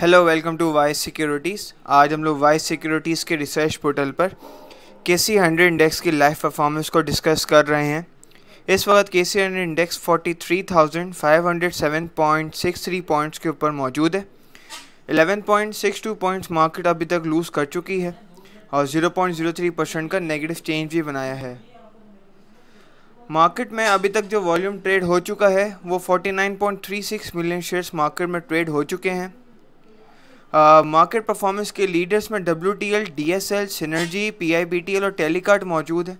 hello welcome to Vice Securities आज हम लोग वाइस सिक्योरिटीज़ के रिसर्च पोर्टल पर के सी हंड्रेड इंडेक्स की लाइव परफॉर्मेंस को डिस्कस कर रहे हैं इस वक्त K C hundred index forty three thousand five hundred seven point six three points के ऊपर मौजूद है point six two points market अभी तक लूज़ कर चुकी है और थ्री परसेंट का नेगेटिव चेंज भी बनाया है मार्केट में अभी तक जो वॉल्यूम ट्रेड हो चुका है वो सिक्स मिलियन शेयर्स मार्केट में ट्रेड हो चुके हैं मार्केट परफॉर्मेंस के लीडर्स में W T L D S L synergy P I B T L और टेलीकार्ट मौजूद है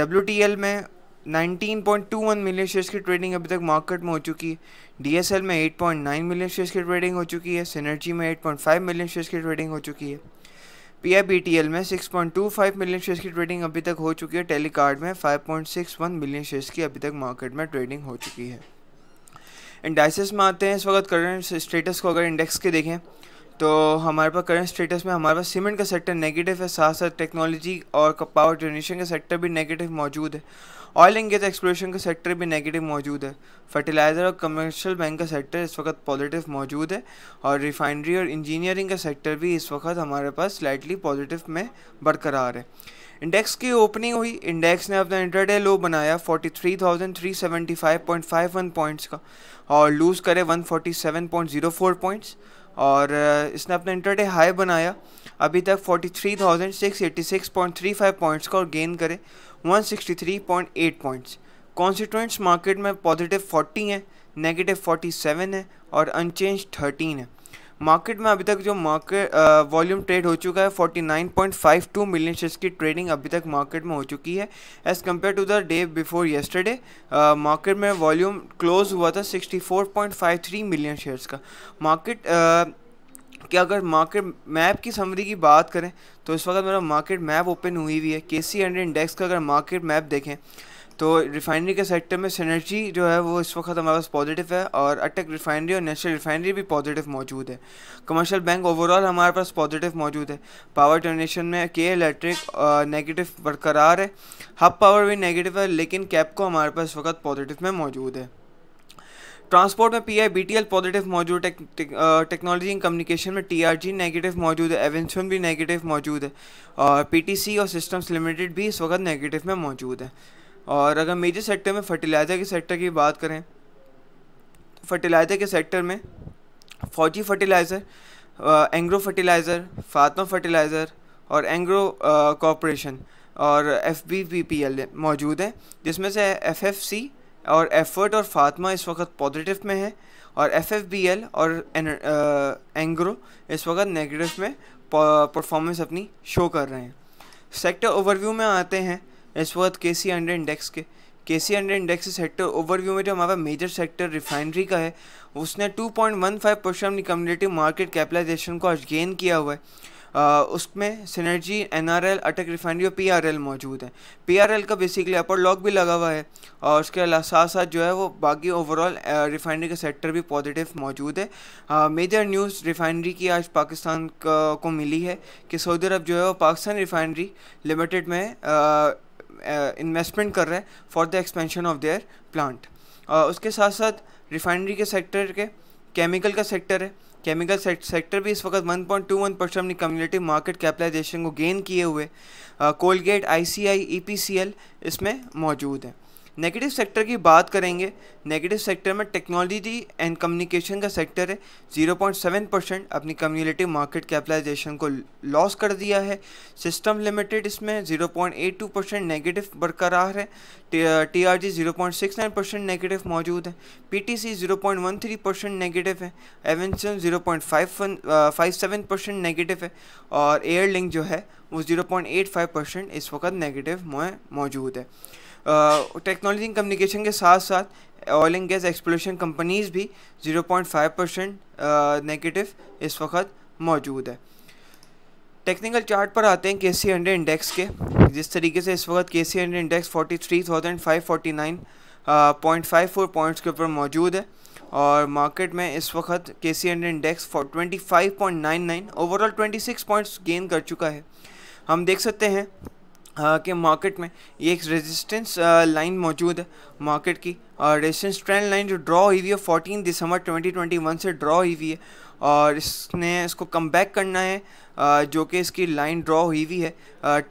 डब्ल्यू टी एल में 19.21 मिलियन शेयर्स की ट्रेडिंग अभी तक मार्केट में हो चुकी है डी एस एल में 8.9 मिलियन शेयर्स की ट्रेडिंग हो चुकी है सिनर्जी में 8.5 मिलियन शेयर्स की ट्रेडिंग हो चुकी है P I B T L में 6.25 मिलियन शेयर्स की ट्रेडिंग अभी तक हो चुकी है टेलीकार्ड में 5.61 मिलियन शेयर्स की अभी तक मार्केट में ट्रेडिंग हो चुकी है इंडाइसिस में आते हैं इस वक्त करंट स्टेटस को अगर इंडेक्स के देखें तो हमारे पास करंट स्टेटस में हमारे पास सीमेंट का सेक्टर नेगेटिव है साथ साथ टेक्नोलॉजी और पावर जनरेशन का सेक्टर भी नेगेटिव मौजूद है ऑयल एंड गैस एक्सप्लोरेशन का सेक्टर भी नेगेटिव मौजूद है फर्टिलाइज़र और कमर्शियल बैंक का सेक्टर इस वक्त पॉजिटिव मौजूद है और रिफाइनरी और इंजीनियरिंग का सेक्टर भी इस वक्त हमारे पास स्लाइटली पॉजिटिव में बरकरार है इंडेक्स की ओपनिंग हुई इंडेक्स ने अपना इंटरडे लो बनाया 43,375.51 पॉइंट्स का और लूज़ करे 147.04 पॉइंट्स और इसने अपना इंटरडे हाई बनाया अभी तक 43,686.35 पॉइंट्स का और गेन करे 163.8 पॉइंट्स कॉन्स्टिट्यूंट्स मार्केट में पॉजिटिव 40 हैं नेगेटिव 47 है और अनचेंज 13 है मार्केट में अभी तक जो मार्केट वॉल्यूम ट्रेड हो चुका है 49.52 मिलियन शेयर्स की ट्रेडिंग अभी तक मार्केट में हो चुकी है as compare to the day before yesterday market में वॉल्यूम क्लोज हुआ था 64.53 मिलियन शेयर्स का मार्केट कि अगर मार्केट मैप की समरी की बात करें तो इस वक्त मेरा मार्केट मैप ओपन हुई हुई है के सी इंडेक्स का अगर मार्केट मैप देखें तो रिफाइनरी के सेक्टर में सिनर्जी जो है वो इस वक्त हमारे पास पॉजिटिव है और अटक रिफाइनरी और नेशनल रिफाइनरी भी पॉजिटिव मौजूद है कमर्शियल बैंक ओवरऑल हमारे पास पॉजिटिव मौजूद है पावर जनरेशन में के इलेक्ट्रिक नेगेटिव बरकरार है हब पावर भी नेगेटिव है लेकिन कैप को हमारे पास इस वक्त पॉजिटिव में मौजूद है ट्रांसपोर्ट में P I B T L positive मौजूद टेक्नोलॉजी एंड कम्युनिकेशन में टी आर जी नेगेटिव मौजूद है एवेंसन भी नेगेटिव मौजूद है और पी टी सी और सिस्टम्स लिमिटेड भी इस वक्त नेगेटिव में मौजूद है और अगर मेजर सेक्टर में फर्टिलाइज़र के सेक्टर की बात करें फर्टिलाइज़र तो के सेक्टर में Fauji fertiliser Engro fertiliser Fatima fertiliser और एंग्रो कॉरपोरेशन और F B P P L मौजूद हैं जिसमें से एफ एफ सी और एफर्ट और फातमा इस वक्त पॉजिटिव में है और एफ एफ बी एल और एंग्रो इस वक्त नेगेटिव में परफॉर्मेंस अपनी शो कर रहे हैं सेक्टर ओवरव्यू में आते हैं इस वक्त के सी अंडर इंडेक्स के K C under index sector overview में जो हमारा मेजर सेक्टर रिफाइनरी का है उसने 2.15 परसेंट अपनी कम्युनिटिव मार्केट कैपिटाइजेशन को आज गेन किया हुआ है उसमें synergy N R L Attock refinery और पी आर एल मौजूद है पी आर एल का बेसिकली अपर लॉक भी लगा हुआ है और उसके अलावा साथ साथ जो है वो बाकी ओवरऑल रिफाइनरी का सेक्टर भी पॉजिटिव मौजूद है मेजर न्यूज़ रिफाइनरी की आज पाकिस्तान को मिली है कि सऊदी अरब जो है वो पाकिस्तान रिफाइनरी लिमिटेड में इन्वेस्टमेंट uh, कर रहे हैं for the expansion of their plant उसके साथ साथ रिफाइनरी के सेक्टर के केमिकल का सेक्टर है केमिकल सेक्टर भी इस वक्त 1.21 परसेंट अपनी कम्युनिटी मार्केट कैपिटलाइजेशन को गेन किए हुए Colgate I I C E P C L इसमें मौजूद है नेगेटिव सेक्टर की बात करेंगे नेगेटिव सेक्टर में टेक्नोलॉजी एंड कम्युनिकेशन का सेक्टर है 0.7 परसेंट अपनी कम्युनिटी मार्केट कैपिटलाइजेशन को लॉस कर दिया है सिस्टम लिमिटेड इसमें 0.82 परसेंट नेगेटिव बरकरार है T R G zero point six nine percent negative मौजूद है P T C zero point one three percent negative है Avanceon zero point five five seven percent negative है और एयर लिंक जो है वो zero point eight five percent इस वक्त नेगेटिव मौजूद है टेक्नोलॉजी कम्युनिकेशन के साथ साथ oil and gas explosion companies भी 0.5 परसेंट नेगेटिव इस वक्त मौजूद है टेक्निकल चार्ट पर आते हैं के सी हंड्रेड इंडेक्स के जिस तरीके से इस वक्त K C hundred index forty three thousand five forty nine point five four points के ऊपर मौजूद है और मार्केट में इस वक्त K C hundred index twenty five point nine nine overall twenty six points gain कर चुका है हम देख सकते हैं हाँ, के मार्केट में ये एक रेजिस्टेंस लाइन मौजूद है मार्केट की और रेजिस्टेंस ट्रेंड लाइन जो ड्रॉ हुई हुई है फोर्टीन दिसंबर 2021 से ड्रॉ हुई हुई है और इसने इसको कम बैक करना है आ, जो कि इसकी लाइन ड्रॉ हुई हुई है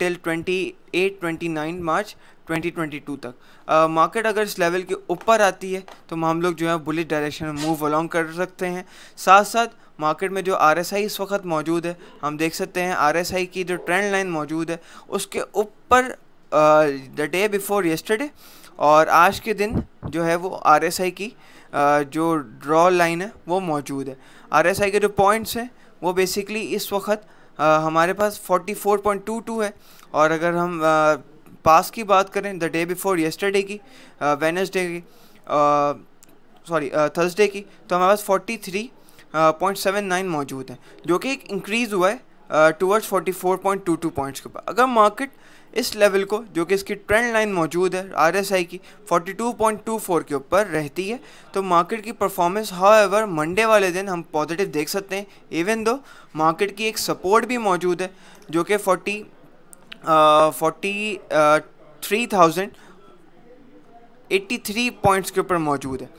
ट्वेंटी टिल 28 29 मार्च 2022 तक मार्केट अगर इस लेवल के ऊपर आती है तो हम लोग जो है बुलेट डायरेक्शन में मूव अलॉन्ग कर सकते हैं साथ साथ मार्केट में जो आर इस वक्त मौजूद है हम देख सकते हैं आर की जो ट्रेंड लाइन मौजूद है उसके ऊपर द डे बिफोर येस्टरडे और आज के दिन जो है वो आर की आ, जो ड्रॉ लाइन है वो मौजूद है आर के जो पॉइंट्स हैं वो बेसिकली इस वक्त हमारे पास 44.22 है और अगर हम आ, पास की बात करें द डे बिफोर येस्टरडे की वेनसडे की सॉरी थर्सडे की तो हमारे पास 43 पॉइंट सेवन नाइन मौजूद है जो कि एक इंक्रीज़ हुआ है towards forty four point two two points के ऊपर अगर मार्केट इस लेवल को जो कि इसकी ट्रेंड लाइन मौजूद है आर एस आई की टू टू पॉइंट फोर के ऊपर रहती है तो मार्केट की परफॉर्मेंस हाउ मंडे वाले दिन हम पॉजिटिव देख सकते हैं इवन दो मार्केट की एक सपोर्ट भी मौजूद है जो कि forty forty three thousand eighty three points के ऊपर मौजूद है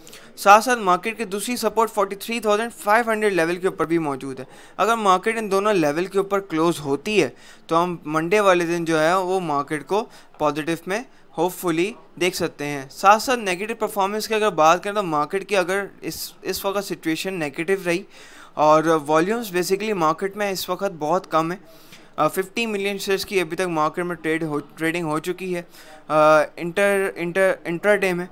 साथ साथ मार्केट के दूसरी सपोर्ट 43,500 लेवल के ऊपर भी मौजूद है अगर मार्केट इन दोनों लेवल के ऊपर क्लोज होती है तो हम मंडे वाले दिन जो है वो मार्केट को पॉजिटिव में होपफुली देख सकते हैं साथ साथ नेगेटिव परफॉर्मेंस की अगर बात करें तो मार्केट की अगर इस इस वक्त सिचुएशन नेगेटिव रही और वॉल्यूम्स बेसिकली मार्केट में इस वक्त बहुत कम है फिफ्टी मिलियन शेयर्स की अभी तक मार्केट में ट्रेड हो ट्रेडिंग हो चुकी है इंटर इंटर इंटर डे में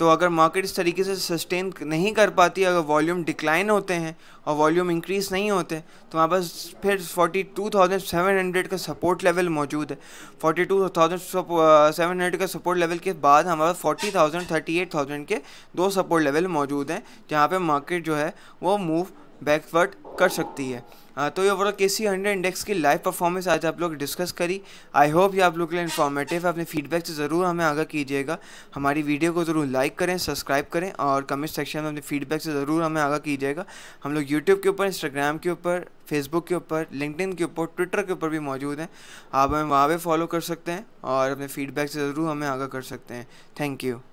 तो अगर मार्केट इस तरीके से सस्टेन नहीं कर पाती अगर वॉल्यूम डिक्लाइन होते हैं और वॉल्यूम इंक्रीज नहीं होते तो हमारे पास फिर 42,700 का सपोर्ट लेवल मौजूद है 42,700 का सपोर्ट लेवल के बाद हमारे पास 40,000 38,000 के दो सपोर्ट लेवल मौजूद हैं जहाँ पे मार्केट जो है वो मूव बैकवर्ड कर सकती है आ, हाँ, तो ये overall K C hundred index की लाइव परफॉर्मेंस आज आप लोग डिस्कस करी आई होप ये आप लोग के लिए इन्फॉर्मेटिव है अपने फीडबैक से ज़रूर हमें आगा कीजिएगा हमारी वीडियो को ज़रूर लाइक करें सब्सक्राइब करें और कमेंट सेक्शन में अपने फीडबैक से ज़रूर हमें आगा कीजिएगा हम लोग यूट्यूब के ऊपर इंस्टाग्राम के ऊपर फेसबुक के ऊपर लिंकडिन के ऊपर ट्विटर के ऊपर भी मौजूद हैं आप हमें वहाँ पर फॉलो कर सकते हैं और अपने फीडबैक से ज़रूर हमें आगा कर सकते हैं थैंक यू